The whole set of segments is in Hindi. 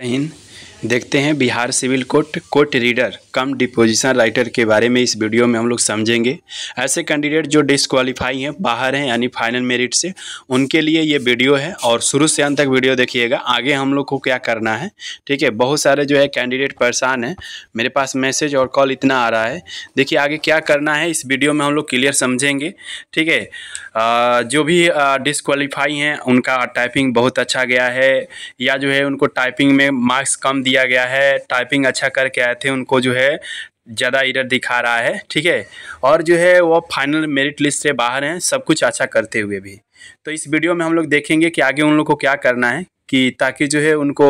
Spain देखते हैं Bihar civil court court reader cum deposition writer के बारे में इस वीडियो में हम लोग समझेंगे ऐसे कैंडिडेट जो डिसक्वालीफाई हैं बाहर हैं यानी फाइनल मेरिट से उनके लिए ये वीडियो है और शुरू से अंत तक वीडियो देखिएगा आगे हम लोग को क्या करना है ठीक है बहुत सारे जो है कैंडिडेट परेशान हैं मेरे पास मैसेज और कॉल इतना आ रहा है देखिए आगे क्या करना है इस वीडियो में हम लोग क्लियर समझेंगे ठीक है जो भी डिसक्वालीफाई हैं उनका टाइपिंग बहुत अच्छा गया है या जो है उनको टाइपिंग में मार्क्स कम दिया दिया गया है टाइपिंग अच्छा करके आए थे उनको जो है ज़्यादा इडर दिखा रहा है ठीक है और जो है वो फाइनल मेरिट लिस्ट से बाहर हैं सब कुछ अच्छा करते हुए भी तो इस वीडियो में हम लोग देखेंगे कि आगे उन लोग को क्या करना है कि ताकि जो है उनको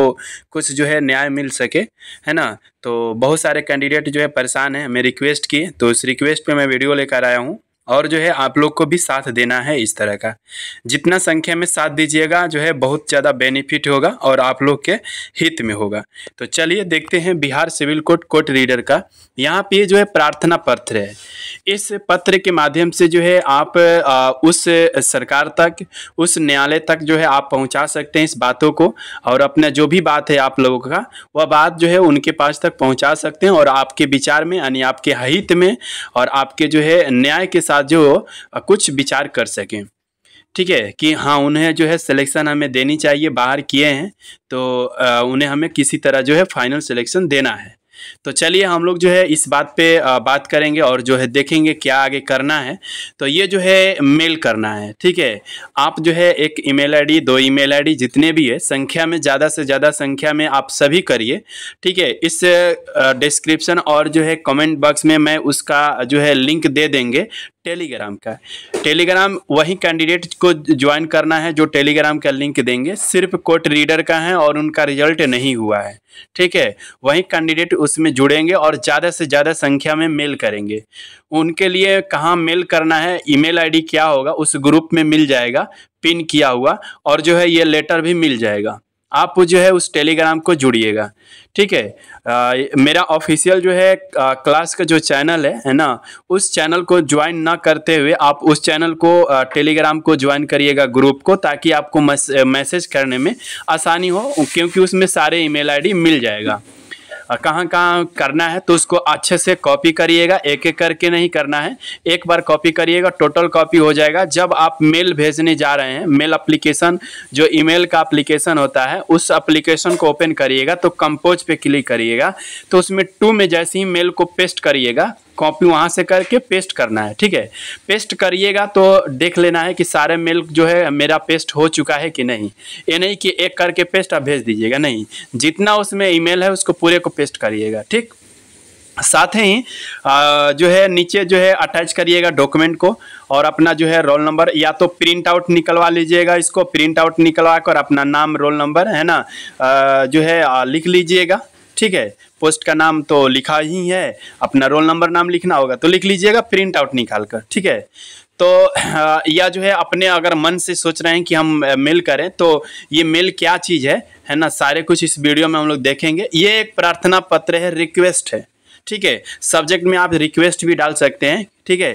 कुछ जो है न्याय मिल सके है ना तो बहुत सारे कैंडिडेट जो है परेशान हैं मैं रिक्वेस्ट किए तो उस रिक्वेस्ट पे मैं वीडियो लेकर आया हूँ और जो है आप लोग को भी साथ देना है इस तरह का जितना संख्या में साथ दीजिएगा जो है बहुत ज़्यादा बेनिफिट होगा और आप लोग के हित में होगा तो चलिए देखते हैं Bihar civil court court reader का यहाँ पे जो है प्रार्थना पत्र है इस पत्र के माध्यम से जो है आप उस सरकार तक उस न्यायालय तक जो है आप पहुँचा सकते हैं इस बातों को और अपना जो भी बात है आप लोगों का वह बात जो है उनके पास तक पहुँचा सकते हैं और आपके विचार में यानी आपके हित में और आपके जो है न्याय के साथ बाद जो कुछ विचार कर सकें ठीक है कि हाँ उन्हें जो है सिलेक्शन हमें देनी चाहिए बाहर किए हैं तो उन्हें हमें किसी तरह जो है फाइनल सिलेक्शन देना है तो चलिए हम लोग जो है इस बात पे बात करेंगे और जो है देखेंगे क्या आगे करना है तो ये जो है मेल करना है ठीक है आप जो है एक ईमेल आईडी दो ईमेल आईडी जितने भी है संख्या में ज़्यादा से ज़्यादा संख्या में आप सभी करिए ठीक है इस डिस्क्रिप्शन और जो है कमेंट बॉक्स में मैं उसका जो है लिंक दे देंगे टेलीग्राम का टेलीग्राम वही कैंडिडेट को ज्वाइन करना है जो टेलीग्राम का लिंक देंगे सिर्फ कोट रीडर का है और उनका रिजल्ट नहीं हुआ है ठीक है वही कैंडिडेट उसमें जुड़ेंगे और ज़्यादा से ज़्यादा संख्या में मेल करेंगे उनके लिए कहाँ मेल करना है ईमेल आईडी क्या होगा उस ग्रुप में मिल जाएगा पिन किया हुआ और जो है ये लेटर भी मिल जाएगा आप जो है उस टेलीग्राम को जुड़िएगा ठीक है आ, मेरा ऑफिशियल जो है आ, क्लास का जो चैनल है है ना उस चैनल को ज्वाइन ना करते हुए आप उस चैनल को आ, टेलीग्राम को ज्वाइन करिएगा ग्रुप को ताकि आपको मैसेज करने में आसानी हो क्योंकि उसमें सारे ईमेल आईडी मिल जाएगा कहाँ कहाँ करना है तो उसको अच्छे से कॉपी करिएगा एक एक करके नहीं करना है एक बार कॉपी करिएगा टोटल कॉपी हो जाएगा जब आप मेल भेजने जा रहे हैं मेल अप्लीकेशन जो ईमेल का अप्लीकेशन होता है उस अप्लीकेशन को ओपन करिएगा तो कंपोज पे क्लिक करिएगा तो उसमें टू में जैसे ही मेल को पेस्ट करिएगा कॉपी वहाँ से करके पेस्ट करना है ठीक है पेस्ट करिएगा तो देख लेना है कि सारे मेल जो है मेरा पेस्ट हो चुका है कि नहीं ये नहीं कि एक करके पेस्ट आप भेज दीजिएगा नहीं जितना उसमें ईमेल है उसको पूरे को पेस्ट करिएगा ठीक साथ ही जो है नीचे जो है अटैच करिएगा डॉक्यूमेंट को और अपना जो है रोल नंबर या तो प्रिंट आउट निकलवा लीजिएगा इसको प्रिंट आउट निकलवा कर अपना नाम रोल नंबर है ना जो है लिख लीजिएगा ठीक है पोस्ट का नाम तो लिखा ही है अपना रोल नंबर नाम लिखना होगा तो लिख लीजिएगा प्रिंट आउट निकाल कर ठीक है तो या जो है अपने अगर मन से सोच रहे हैं कि हम मेल करें तो ये मेल क्या चीज़ है है ना सारे कुछ इस वीडियो में हम लोग देखेंगे ये एक प्रार्थना पत्र है रिक्वेस्ट है ठीक है सब्जेक्ट में आप रिक्वेस्ट भी डाल सकते हैं ठीक है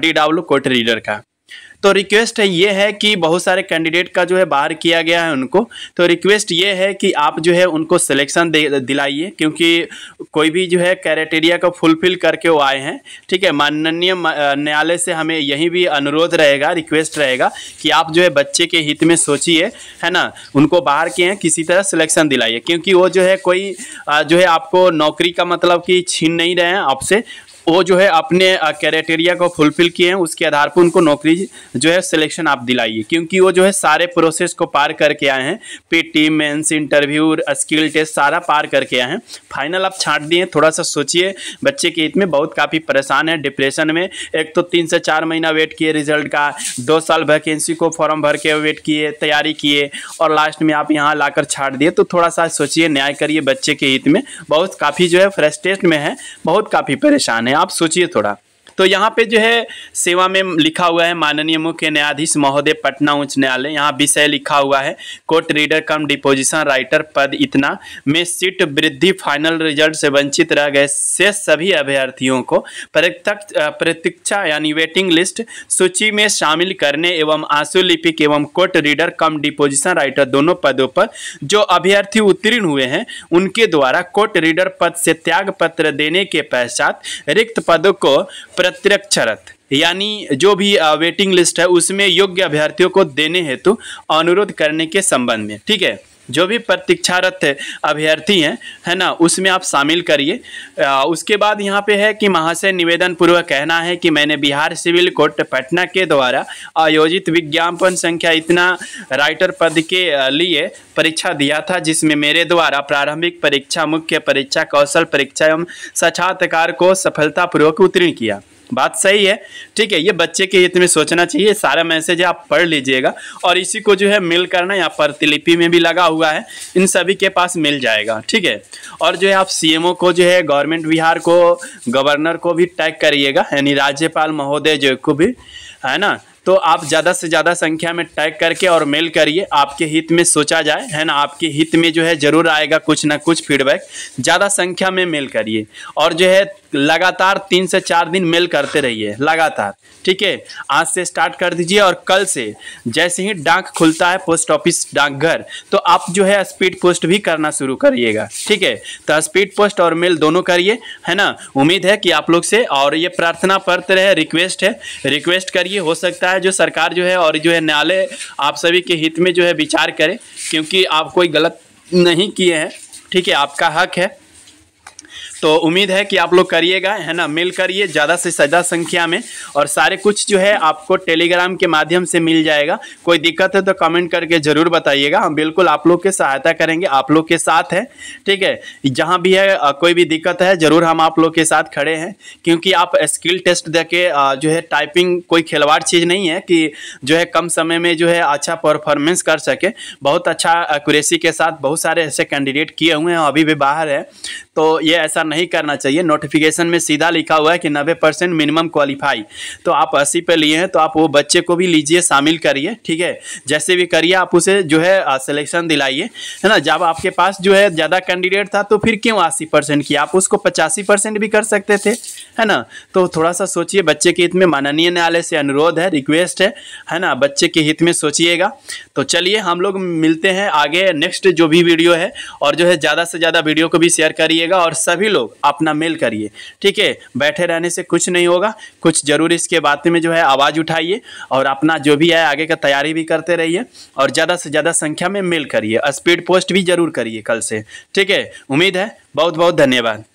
डी डब्ल्यू कोट रीडर का तो रिक्वेस्ट है ये है कि बहुत सारे कैंडिडेट का जो है बाहर किया गया है उनको तो रिक्वेस्ट ये है कि आप जो है उनको सिलेक्शन दिलाइए क्योंकि कोई भी जो है क्राइटेरिया को फुलफिल करके वो आए हैं ठीक है माननीय न्यायालय से हमें यही भी अनुरोध रहेगा रिक्वेस्ट रहेगा कि आप जो है बच्चे के हित में सोचिए है ना उनको बाहर के हैं किसी तरह सिलेक्शन दिलाइए क्योंकि वो जो है कोई जो है आपको नौकरी का मतलब कि छीन नहीं रहे हैं आपसे वो जो है अपने क्राइटेरिया को फुलफिल किए हैं उसके आधार पर उनको नौकरी जो है सिलेक्शन आप दिलाइए क्योंकि वो जो है सारे प्रोसेस को पार करके आए हैं PT mains interview skill test सारा पार करके आए हैं फाइनल आप छांट दिए थोड़ा सा सोचिए बच्चे के हित में बहुत काफ़ी परेशान है डिप्रेशन में एक तो तीन से चार महीना वेट किए रिजल्ट का दो साल वैकेंसी को फॉर्म भर के वेट किए तैयारी किए और लास्ट में आप यहाँ कर छाट दिए तो थोड़ा सा सोचिए न्याय करिए बच्चे के हित में बहुत काफ़ी जो है फ्रस्ट्रेट में है बहुत काफ़ी परेशान है आप सोचिए थोड़ा तो यहाँ पे जो है सेवा में लिखा हुआ है माननीय मुख्य न्यायाधीश महोदय पटना उच्च न्यायालय यहाँ विषय लिखा हुआ है court reader cum deposition writer पद इतना में सीट वृद्धि फाइनल रिजल्ट से वंचित रह गए से सभी अभ्यर्थियों को प्रतीक्षा यानी वेटिंग लिस्ट सूची में शामिल करने एवं आंसू लिपिक एवं court reader cum deposition writer दोनों पदों पर जो अभ्यर्थी उत्तीर्ण हुए हैं उनके द्वारा कोर्ट रीडर पद से त्याग पत्र देने के पश्चात रिक्त पदों को प्रत्यक्षरत यानी जो भी वेटिंग लिस्ट है उसमें योग्य अभ्यर्थियों को देने हेतु अनुरोध करने के संबंध में ठीक है जो भी प्रतीक्षारत अभ्यर्थी हैं है ना उसमें आप शामिल करिए उसके बाद यहाँ पे है कि महाशय निवेदन पूर्वक कहना है कि मैंने बिहार सिविल कोर्ट पटना के द्वारा आयोजित विज्ञापन संख्या इतना राइटर पद के लिए परीक्षा दिया था जिसमें मेरे द्वारा प्रारंभिक परीक्षा मुख्य परीक्षा कौशल परीक्षा एवं साक्षात्कार को सफलतापूर्वक उत्तीर्ण किया बात सही है ठीक है ये बच्चे के हित में सोचना चाहिए सारा मैसेज आप पढ़ लीजिएगा और इसी को जो है मिल करना यहाँ प्रतिलिपि में भी लगा हुआ है इन सभी के पास मिल जाएगा ठीक है और जो है आप सीएमओ को जो है गवर्नमेंट बिहार को गवर्नर को भी टैग करिएगा यानी राज्यपाल महोदय जो को भी है ना तो आप ज़्यादा से ज़्यादा संख्या में टैग करके और मेल करिए आपके हित में सोचा जाए है ना आपके हित में जो है ज़रूर आएगा कुछ ना कुछ फीडबैक ज़्यादा संख्या में मेल करिए और जो है लगातार तीन से चार दिन मेल करते रहिए लगातार ठीक है आज से स्टार्ट कर दीजिए और कल से जैसे ही डाक खुलता है पोस्ट ऑफिस डाकघर तो आप जो है स्पीड पोस्ट भी करना शुरू करिएगा ठीक है तो स्पीड पोस्ट और मेल दोनों करिए है ना उम्मीद है कि आप लोग से और ये प्रार्थना पत्र रहे रिक्वेस्ट है रिक्वेस्ट करिए हो सकता है है जो सरकार जो है और जो है न्यायालय आप सभी के हित में जो है विचार करे क्योंकि आप कोई गलत नहीं किए हैं ठीक है आपका हक है तो उम्मीद है कि आप लोग करिएगा है ना मिल करिए ज़्यादा से ज़्यादा संख्या में और सारे कुछ जो है आपको टेलीग्राम के माध्यम से मिल जाएगा कोई दिक्कत है तो कमेंट करके ज़रूर बताइएगा हम बिल्कुल आप लोग के सहायता करेंगे आप लोग के साथ हैं ठीक है जहाँ भी है कोई भी दिक्कत है ज़रूर हम आप लोग के साथ खड़े हैं क्योंकि आप स्किल टेस्ट दे के जो है टाइपिंग कोई खिलवाड़ चीज़ नहीं है कि जो है कम समय में जो है अच्छा परफॉर्मेंस कर सके बहुत अच्छा एक्यूरेसी के साथ बहुत सारे ऐसे कैंडिडेट किए हुए हैं अभी भी बाहर है तो ये ऐसा नहीं करना चाहिए नोटिफिकेशन में सीधा लिखा हुआ है कि नब्बे परसेंट मिनिमम क्वालिफाई तो आप अस्सी पे लिए हैं तो आप वो बच्चे को भी लीजिए शामिल करिए ठीक है जैसे भी करिए आप उसे जो है सिलेक्शन दिलाइए है ना जब आपके पास जो है ज़्यादा कैंडिडेट था तो फिर क्यों अस्सी परसेंट की आप उसको पचासी परसेंट भी कर सकते थे है ना तो थोड़ा सा सोचिए बच्चे के हित में माननीय न्यायालय से अनुरोध है रिक्वेस्ट है है ना बच्चे के हित में सोचिएगा तो चलिए हम लोग मिलते हैं आगे नेक्स्ट जो भी वीडियो है और जो है ज़्यादा से ज़्यादा वीडियो को भी शेयर करिएगा और सभी लोग लोग अपना मेल करिए ठीक है बैठे रहने से कुछ नहीं होगा कुछ ज़रूर इसके बातें में जो है आवाज़ उठाइए और अपना जो भी है आगे का तैयारी भी करते रहिए और ज़्यादा से ज़्यादा संख्या में मेल करिए स्पीड पोस्ट भी ज़रूर करिए कल से ठीक है उम्मीद है बहुत बहुत धन्यवाद